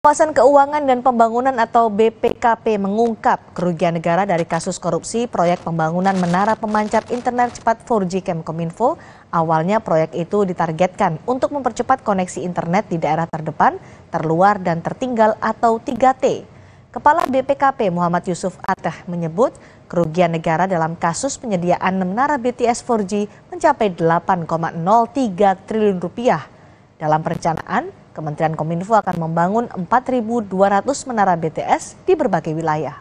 Kawasan Keuangan dan Pembangunan atau BPKP mengungkap kerugian negara dari kasus korupsi proyek pembangunan Menara Pemancar Internet Cepat 4G Kemkominfo. Awalnya proyek itu ditargetkan untuk mempercepat koneksi internet di daerah terdepan, terluar, dan tertinggal atau 3T. Kepala BPKP Muhammad Yusuf Ateh menyebut kerugian negara dalam kasus penyediaan menara BTS 4G mencapai 8,03 triliun rupiah. Dalam perencanaan, Kementerian Kominfo akan membangun 4.200 menara BTS di berbagai wilayah.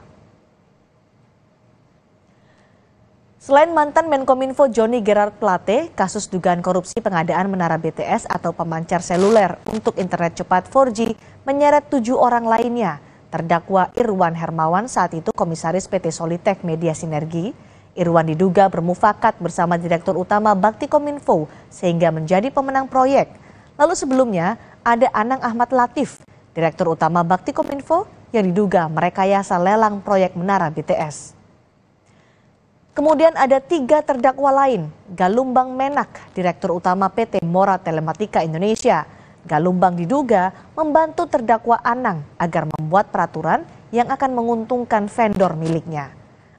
Selain mantan Menkominfo Joni Gerard Plate, kasus dugaan korupsi pengadaan menara BTS atau pemancar seluler untuk internet cepat 4G menyeret tujuh orang lainnya. Terdakwa Irwan Hermawan saat itu komisaris PT Solitek Media Sinergi. Irwan diduga bermufakat bersama Direktur Utama Bakti Kominfo sehingga menjadi pemenang proyek. Lalu sebelumnya ada Anang Ahmad Latif, Direktur Utama Bakti Kominfo yang diduga merekayasa lelang proyek Menara BTS. Kemudian ada tiga terdakwa lain, Galumbang Menak, Direktur Utama PT Mora Telematika Indonesia. Galumbang diduga membantu terdakwa Anang agar membuat peraturan yang akan menguntungkan vendor miliknya.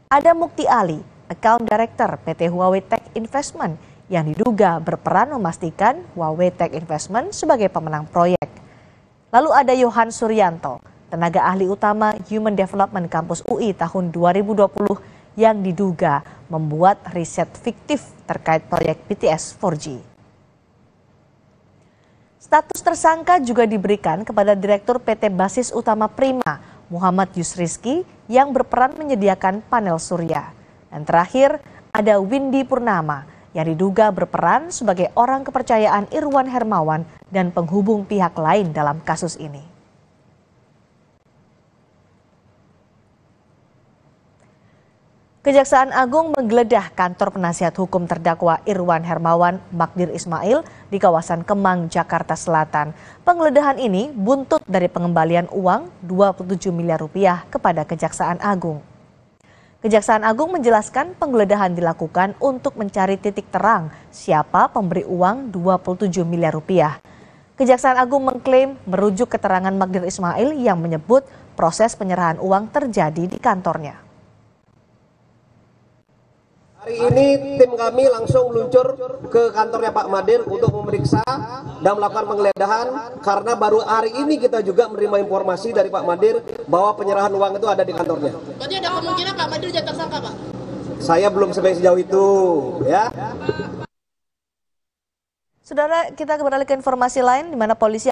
Ada Mukti Ali, Account Director PT Huawei Tech Investment yang diduga berperan memastikan Huawei Tech Investment sebagai pemenang proyek. Lalu ada Yohan Suryanto, tenaga ahli utama Human Development Kampus UI tahun 2020 yang diduga membuat riset fiktif terkait proyek BTS 4G. Status tersangka juga diberikan kepada Direktur PT Basis Utama Prima, Muhammad Yusriski, yang berperan menyediakan panel surya. Dan terakhir, ada Windy Purnama, yang diduga berperan sebagai orang kepercayaan Irwan Hermawan dan penghubung pihak lain dalam kasus ini. Kejaksaan Agung menggeledah kantor penasihat hukum terdakwa Irwan Hermawan Magdir Ismail di kawasan Kemang, Jakarta Selatan. Penggeledahan ini buntut dari pengembalian uang 27 miliar rupiah kepada Kejaksaan Agung. Kejaksaan Agung menjelaskan penggeledahan dilakukan untuk mencari titik terang siapa pemberi uang 27 miliar rupiah. Kejaksaan Agung mengklaim merujuk keterangan Magdir Ismail yang menyebut proses penyerahan uang terjadi di kantornya. Hari ini tim kami langsung meluncur ke kantornya Pak Madir untuk memeriksa dan melakukan penggeledahan karena baru hari ini kita juga menerima informasi dari Pak Madir bahwa penyerahan uang itu ada di kantornya. Berarti ada kemungkinan Pak Madir jadi tersangka Pak? Saya belum sampai sejauh itu ya. Saudara, kita kembali ke informasi lain di mana polisi